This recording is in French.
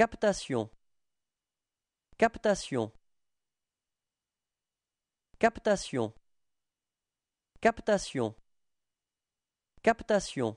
Captation Captation Captation Captation Captation